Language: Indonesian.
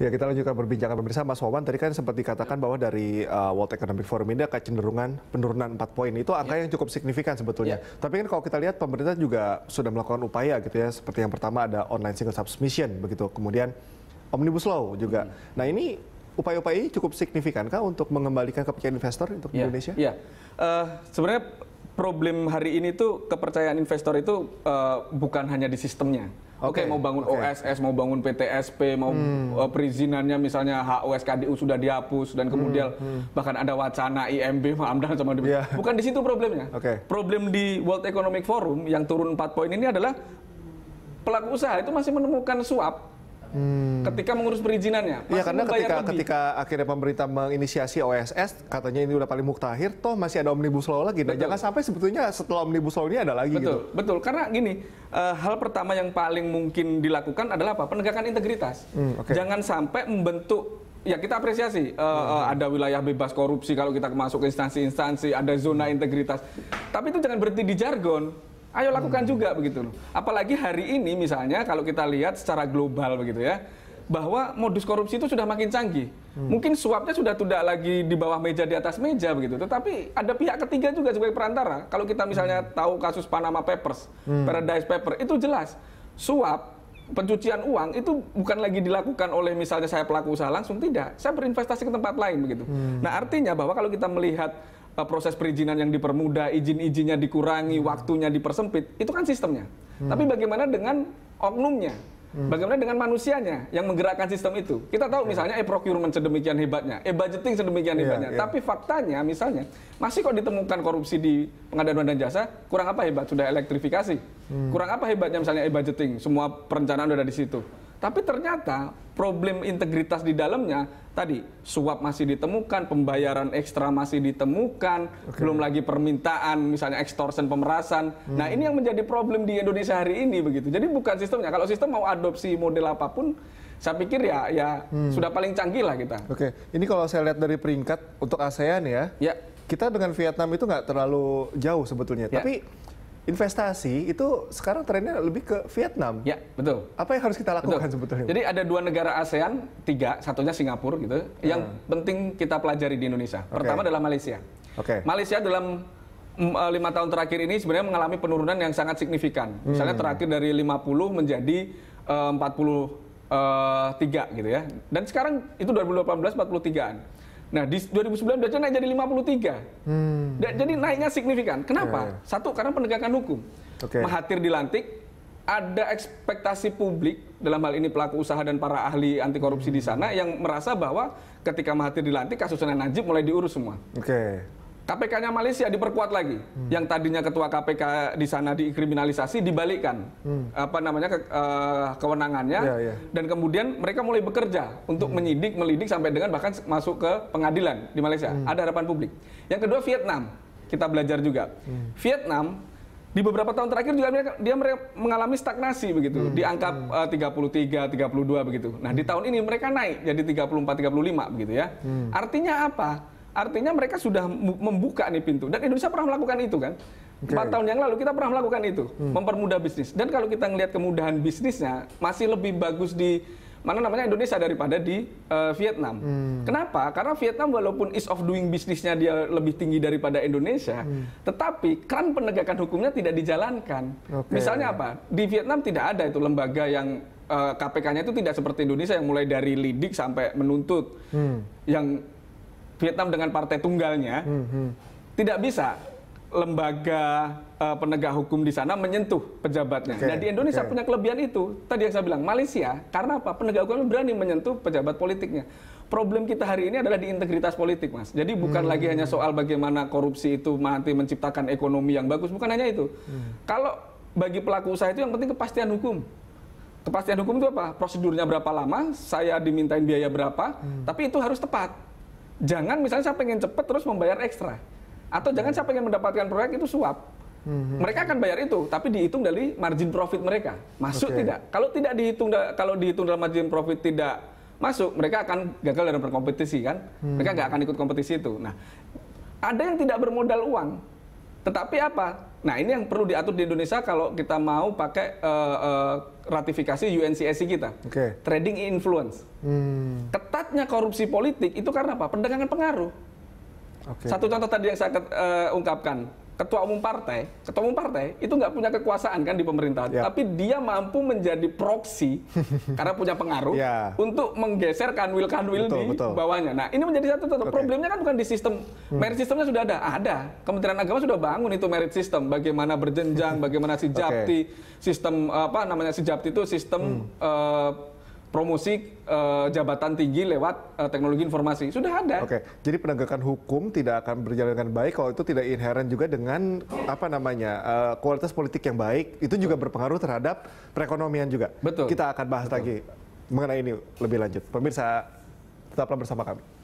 Ya kita lanjutkan perbincangan pemirsa Mas Wawan tadi kan sempat dikatakan bahwa dari uh, World Economic Forum ini ada kecenderungan penurunan 4 poin itu angka ya. yang cukup signifikan sebetulnya. Ya. Tapi kan kalau kita lihat pemerintah juga sudah melakukan upaya gitu ya seperti yang pertama ada online single submission begitu kemudian omnibus law juga. Hmm. Nah ini upaya-upaya ini cukup signifikan kah untuk mengembalikan kepercayaan investor untuk ya. Indonesia? Iya. uh, sebenarnya problem hari ini tuh kepercayaan investor itu uh, bukan hanya di sistemnya Oke, okay, mau bangun okay. OSS, mau bangun PTSP, mau hmm. Eh, perizinannya misalnya HOSKDU sudah dihapus dan hmm, kemudian hmm. Hmm. bahkan ada wacana IMB Amdan sama di yeah. Bukan di situ problemnya. Okay. Problem di World Economic Forum yang turun 4 poin ini adalah pelaku usaha itu masih menemukan suap Hmm. Ketika mengurus perizinannya, Iya karena ketika lebih. ketika akhirnya pemerintah menginisiasi OSS, katanya ini udah paling muktahir, toh masih ada omnibus law lagi. Nah, jangan sampai sebetulnya setelah omnibus law ini ada lagi. Betul, gitu. betul. Karena gini, uh, hal pertama yang paling mungkin dilakukan adalah apa? Penegakan integritas. Hmm, okay. Jangan sampai membentuk ya kita apresiasi uh, hmm. ada wilayah bebas korupsi kalau kita masuk instansi-instansi ada zona integritas tapi itu jangan berhenti di jargon Ayo lakukan hmm. juga begitu loh. Apalagi hari ini misalnya kalau kita lihat secara global begitu ya, bahwa modus korupsi itu sudah makin canggih. Hmm. Mungkin suapnya sudah tidak lagi di bawah meja di atas meja begitu, tetapi ada pihak ketiga juga sebagai perantara. Kalau kita misalnya hmm. tahu kasus Panama Papers, hmm. Paradise Papers, itu jelas suap pencucian uang itu bukan lagi dilakukan oleh misalnya saya pelaku usaha langsung tidak, saya berinvestasi ke tempat lain begitu. Hmm. Nah, artinya bahwa kalau kita melihat proses perizinan yang dipermudah, izin-izinnya dikurangi, hmm. waktunya dipersempit, itu kan sistemnya. Hmm. Tapi bagaimana dengan oknumnya? Hmm. Bagaimana dengan manusianya yang menggerakkan sistem itu? Kita tahu yeah. misalnya e-procurement eh, sedemikian hebatnya, e-budgeting eh, sedemikian ya, hebatnya, yeah. tapi faktanya misalnya masih kok ditemukan korupsi di pengadaan dan jasa, kurang apa hebat sudah elektrifikasi. Hmm. Kurang apa hebatnya misalnya e-budgeting, eh, semua perencanaan sudah di situ. Tapi ternyata problem integritas di dalamnya tadi suap masih ditemukan, pembayaran ekstra masih ditemukan, okay. belum lagi permintaan misalnya extortion pemerasan. Hmm. Nah, ini yang menjadi problem di Indonesia hari ini begitu. Jadi bukan sistemnya. Kalau sistem mau adopsi model apapun saya pikir ya ya hmm. sudah paling canggih lah kita. Oke, okay. ini kalau saya lihat dari peringkat untuk ASEAN ya. Ya. Kita dengan Vietnam itu nggak terlalu jauh sebetulnya. Ya. Tapi investasi itu sekarang trennya lebih ke Vietnam. Ya, betul. Apa yang harus kita lakukan betul. sebetulnya? Jadi ada dua negara ASEAN, tiga, satunya Singapura gitu, hmm. yang penting kita pelajari di Indonesia. Okay. Pertama adalah Malaysia. Oke. Okay. Malaysia dalam mm, eh, lima tahun terakhir ini sebenarnya mengalami penurunan yang sangat signifikan. Hmm. Misalnya terakhir dari 50 menjadi uh, tiga gitu ya. Dan sekarang itu 2018 43-an. Nah, di 2019 sudah naik jadi 53. Hmm. Dan, jadi naiknya signifikan. Kenapa? Yeah. Iya. Satu, karena penegakan hukum. Okay. Mahathir dilantik, ada ekspektasi publik dalam hal ini pelaku usaha dan para ahli anti korupsi hmm. di sana yang merasa bahwa ketika Mahathir dilantik kasusnya Najib mulai diurus semua. Oke. Okay. KPK-nya Malaysia diperkuat lagi. Hmm. Yang tadinya ketua KPK di sana dikriminalisasi dibalikkan hmm. apa namanya ke, uh, kewenangannya yeah, yeah. dan kemudian mereka mulai bekerja untuk hmm. menyidik, melidik sampai dengan bahkan masuk ke pengadilan di Malaysia. Hmm. Ada harapan publik. Yang kedua Vietnam. Kita belajar juga. Hmm. Vietnam di beberapa tahun terakhir juga dia, mengalami stagnasi begitu hmm. di angka hmm. uh, 33 32 begitu. Nah, di hmm. tahun ini mereka naik jadi 34 35 begitu ya. Hmm. Artinya apa? Artinya mereka sudah membuka nih pintu. Dan Indonesia pernah melakukan itu kan. Empat okay. tahun yang lalu kita pernah melakukan itu, hmm. mempermudah bisnis. Dan kalau kita melihat kemudahan bisnisnya, masih lebih bagus di mana namanya Indonesia daripada di uh, Vietnam. Hmm. Kenapa? Karena Vietnam walaupun ease of doing bisnisnya dia lebih tinggi daripada Indonesia, hmm. tetapi kan penegakan hukumnya tidak dijalankan. Okay. Misalnya apa? Di Vietnam tidak ada itu lembaga yang eh, KPK-nya itu tidak seperti Indonesia yang mulai dari lidik sampai menuntut. Hmm. Yang Vietnam dengan partai tunggalnya, hmm. hmm. tidak bisa lembaga uh, penegak hukum di sana menyentuh pejabatnya. Okay. Indonesia okay. punya kelebihan itu. Tadi yang saya bilang Malaysia, karena apa? Penegak hukum berani menyentuh pejabat politiknya. Problem kita hari ini adalah di integritas politik, Mas. Jadi bukan hmm. lagi hanya soal bagaimana korupsi itu nanti menciptakan ekonomi yang bagus, bukan hanya itu. Hmm. Kalau bagi pelaku usaha itu yang penting kepastian hukum. Kepastian hukum itu apa? Prosedurnya berapa lama, saya dimintain biaya berapa, hmm. tapi itu harus tepat Jangan misalnya saya pengen cepat terus membayar ekstra. Atau jangan saya pengen mendapatkan proyek itu suap. Mhm. Mereka akan bayar itu, tapi dihitung dari margin profit mereka. Masuk okay. tidak? Kalau tidak dihitung kalau dihitung dalam margin profit tidak masuk, mereka akan gagal dalam berkompetisi kan? Hmm. Mereka nggak akan ikut kompetisi itu. Nah, ada yang tidak bermodal uang. Tetapi apa? Nah, ini yang perlu diatur di Indonesia kalau kita mau pakai uh, uh, ratifikasi UNCSC kita. Okay. Trading influence. Hmm. Ketatnya korupsi politik itu karena apa? Perdagangan pengaruh. Okay. Satu contoh tadi yang saya uh, ungkapkan, ketua umum partai, ketua umum partai itu nggak punya kekuasaan kan di pemerintahan, yeah. tapi dia mampu menjadi proksi karena punya pengaruh yeah. untuk menggeser kanwil-kanwil di betul. bawahnya. Nah, ini menjadi satu Okay. Problemnya kan bukan di sistem hmm. merit sistemnya sudah ada, ada. Kementerian Agama sudah bangun itu merit sistem, bagaimana berjenjang, bagaimana si japti, okay. sistem apa namanya si japti itu sistem hmm. uh, promosi uh, jabatan tinggi lewat uh, teknologi informasi sudah ada. Oke, jadi penegakan hukum tidak akan berjalan dengan baik kalau itu tidak inherent juga dengan apa namanya uh, kualitas politik yang baik itu juga Betul. berpengaruh terhadap perekonomian juga. Betul. Kita akan bahas Betul. lagi mengenai ini lebih lanjut. Pemirsa tetaplah bersama kami.